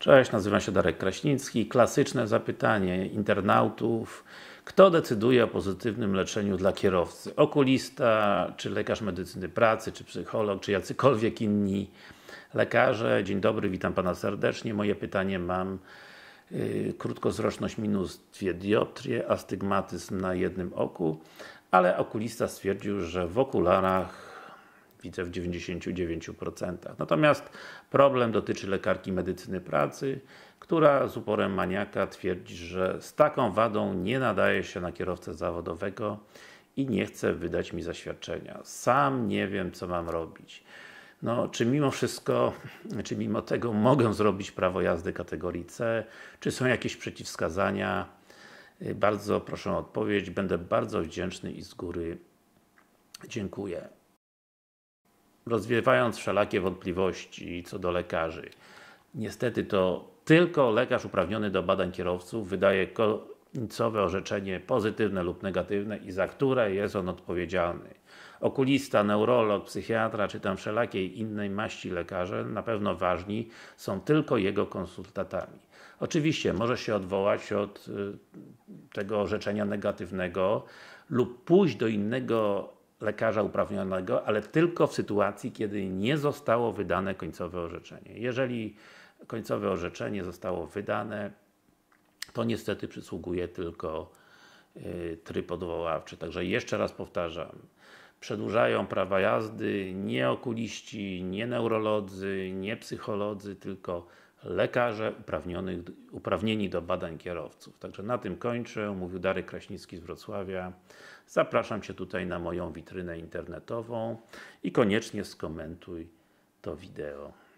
Cześć, nazywam się Darek Kraśnicki. Klasyczne zapytanie internautów. Kto decyduje o pozytywnym leczeniu dla kierowcy? Okulista, czy lekarz medycyny pracy, czy psycholog, czy jacykolwiek inni lekarze? Dzień dobry, witam Pana serdecznie. Moje pytanie mam yy, krótkozroczność minus dwie dioptrie, astygmatyzm na jednym oku, ale okulista stwierdził, że w okularach widzę w 99%. Natomiast problem dotyczy lekarki medycyny pracy, która z uporem maniaka twierdzi, że z taką wadą nie nadaje się na kierowcę zawodowego i nie chce wydać mi zaświadczenia. Sam nie wiem, co mam robić. No, czy mimo wszystko, czy mimo tego mogę zrobić prawo jazdy kategorii C? Czy są jakieś przeciwwskazania? Bardzo proszę o odpowiedź. Będę bardzo wdzięczny i z góry dziękuję rozwiewając wszelakie wątpliwości co do lekarzy. Niestety to tylko lekarz uprawniony do badań kierowców wydaje końcowe orzeczenie pozytywne lub negatywne i za które jest on odpowiedzialny. Okulista, neurolog, psychiatra czy tam wszelakiej innej maści lekarze na pewno ważni są tylko jego konsultatami. Oczywiście może się odwołać od y, tego orzeczenia negatywnego lub pójść do innego lekarza uprawnionego, ale tylko w sytuacji, kiedy nie zostało wydane końcowe orzeczenie. Jeżeli końcowe orzeczenie zostało wydane, to niestety przysługuje tylko y, tryb odwoławczy. Także jeszcze raz powtarzam, przedłużają prawa jazdy nie okuliści, nie neurolodzy, nie psycholodzy, tylko lekarze uprawnieni do badań kierowców. Także na tym kończę. Mówił Darek Kraśnicki z Wrocławia. Zapraszam Cię tutaj na moją witrynę internetową i koniecznie skomentuj to wideo.